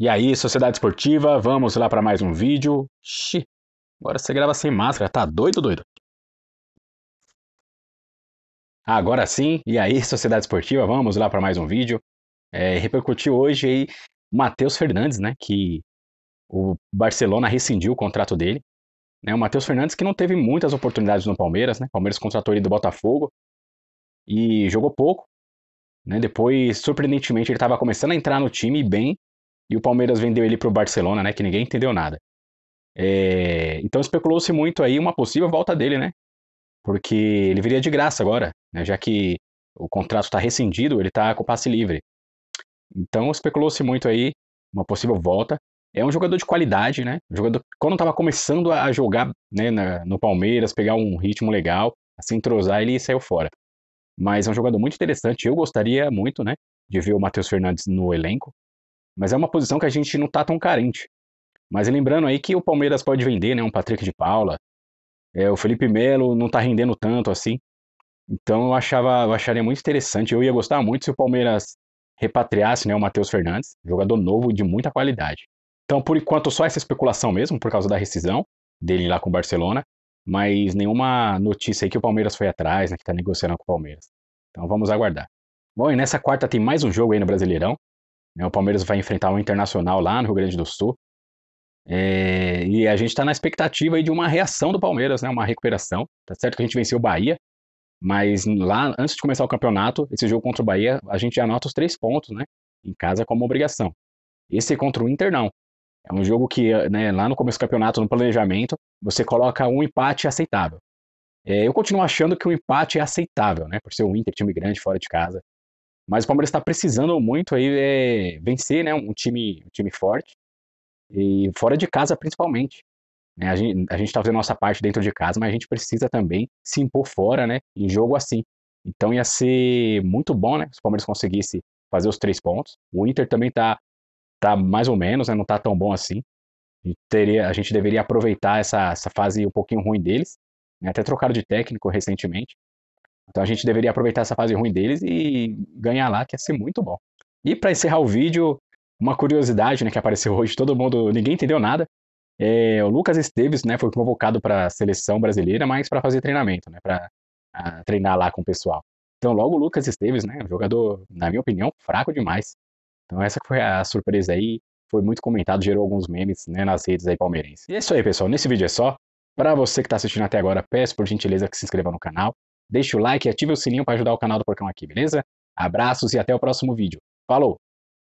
E aí, Sociedade Esportiva, vamos lá para mais um vídeo. Xi, agora você grava sem máscara, tá doido, doido? Agora sim, e aí, Sociedade Esportiva, vamos lá para mais um vídeo. É, repercutiu hoje aí Matheus Fernandes, né, que o Barcelona rescindiu o contrato dele. Né, o Matheus Fernandes que não teve muitas oportunidades no Palmeiras, né, o Palmeiras contratou ele do Botafogo, e jogou pouco. Né? Depois, surpreendentemente, ele estava começando a entrar no time bem e o Palmeiras vendeu ele para o Barcelona, né? Que ninguém entendeu nada. É... Então especulou-se muito aí uma possível volta dele, né? Porque ele viria de graça agora, né? já que o contrato está rescindido, ele está com passe livre. Então especulou-se muito aí uma possível volta. É um jogador de qualidade, né? Um jogador quando estava começando a jogar né, na, no Palmeiras, pegar um ritmo legal, a se entrosar, ele saiu fora mas é um jogador muito interessante. Eu gostaria muito, né, de ver o Matheus Fernandes no elenco, mas é uma posição que a gente não tá tão carente. Mas lembrando aí que o Palmeiras pode vender, né, um Patrick de Paula, é, o Felipe Melo não tá rendendo tanto assim. Então eu achava, eu acharia muito interessante, eu ia gostar muito se o Palmeiras repatriasse, né, o Matheus Fernandes, jogador novo de muita qualidade. Então, por enquanto, só essa especulação mesmo, por causa da rescisão dele lá com o Barcelona, mas nenhuma notícia aí que o Palmeiras foi atrás, né, que tá negociando com o Palmeiras. Então vamos aguardar. Bom, e nessa quarta tem mais um jogo aí no Brasileirão. Né? O Palmeiras vai enfrentar um internacional lá no Rio Grande do Sul. É, e a gente está na expectativa aí de uma reação do Palmeiras, né? uma recuperação. Tá certo que a gente venceu o Bahia, mas lá, antes de começar o campeonato, esse jogo contra o Bahia, a gente anota os três pontos né? em casa como obrigação. Esse contra o Inter, não. É um jogo que, né, lá no começo do campeonato, no planejamento, você coloca um empate aceitável. É, eu continuo achando que o empate é aceitável, né? Por ser o Inter, time grande, fora de casa. Mas o Palmeiras está precisando muito aí é, vencer, né? Um time, um time forte. E fora de casa, principalmente. Né? A gente tá a está fazendo nossa parte dentro de casa, mas a gente precisa também se impor fora, né? Em jogo assim. Então ia ser muito bom, né? Se o Palmeiras conseguisse fazer os três pontos. O Inter também tá, tá mais ou menos, né? Não tá tão bom assim. E teria, a gente deveria aproveitar essa, essa fase um pouquinho ruim deles né, até trocaram de técnico recentemente. Então a gente deveria aproveitar essa fase ruim deles e ganhar lá, que ia ser muito bom. E para encerrar o vídeo, uma curiosidade né, que apareceu hoje, todo mundo, ninguém entendeu nada. É, o Lucas Esteves né, foi convocado para a seleção brasileira, mas para fazer treinamento, né, para treinar lá com o pessoal. Então, logo o Lucas Esteves, né, jogador, na minha opinião, fraco demais. Então, essa foi a surpresa aí, foi muito comentado, gerou alguns memes né, nas redes aí palmeirenses. E é isso aí, pessoal. Nesse vídeo é só. Para você que está assistindo até agora, peço por gentileza que se inscreva no canal, deixe o like e ative o sininho para ajudar o canal do Porcão aqui, beleza? Abraços e até o próximo vídeo. Falou!